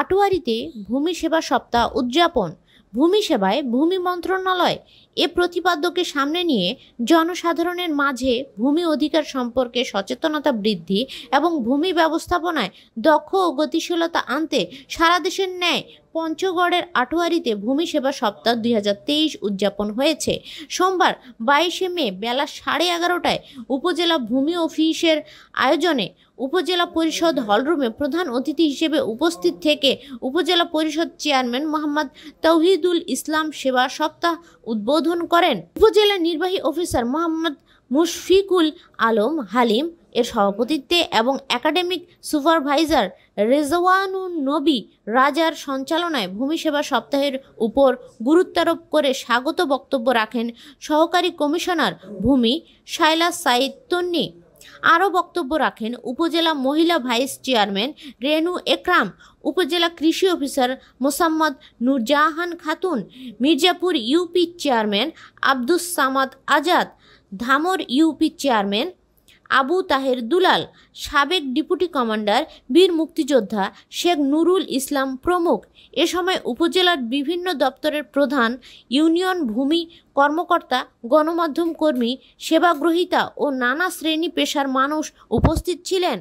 আটোয়ারিতে ভূমি সেবা সপ্তাহ উদযাপন ভূমি সেবায় ভূমি মন্ত্রণালয় এ প্রতিপাদ্যকে সামনে নিয়ে জনসাধারণের মাঝে ভূমি অধিকার সম্পর্কে সচেতনতা বৃদ্ধি এবং ভূমি ব্যবস্থাপনায় দক্ষ ও গতিশীলতা আনতে সারা দেশের ন্যায় পঞ্চগড়ের আটোয়ারিতে ভূমি সেবা সপ্তাহ দুই হাজার তেইশ উদযাপন হয়েছে সোমবার বাইশে মে বেলা সাড়ে এগারোটায় উপজেলা ভূমি অফিসের আয়োজনে উপজেলা পরিষদ হলরুমে প্রধান অতিথি হিসেবে উপস্থিত থেকে উপজেলা পরিষদ চেয়ারম্যান মোহাম্মদ তৌহিদুল ইসলাম সেবা সপ্তাহ উদ্বোধন করেন উপজেলা নির্বাহী অফিসার মোহাম্মদ মুশফিকুল আলম হালিম এর সভাপতিত্বে এবং একাডেমিক সুপারভাইজার রেজওয়ানুন নবী রাজার সঞ্চালনায় ভূমি সেবা সপ্তাহের উপর গুরুত্বারোপ করে স্বাগত বক্তব্য রাখেন সহকারী কমিশনার ভূমি শাইলা সাইদ তন্নি আরও বক্তব্য রাখেন উপজেলা মহিলা ভাইস চেয়ারম্যান রেনু একরাম উপজেলা কৃষি officer Mosammat Nurjahan Khatun Mirzapur UP chairman Abdus Samad Azad Dhamar UP chairman Abu Taher Dulal সাবেক ডিপুটি কমান্ডার বীর মুক্তিযোদ্ধা শেখ নুরুল ইসলাম প্রমুখ এ সময় উপজেলার বিভিন্ন দপ্তরের প্রধান ইউনিয়ন ভূমি কর্মকর্তা গণমাধ্যম কর্মী সেবাগ্রহিতা ও নানা শ্রেণী পেশার মানুষ উপস্থিত ছিলেন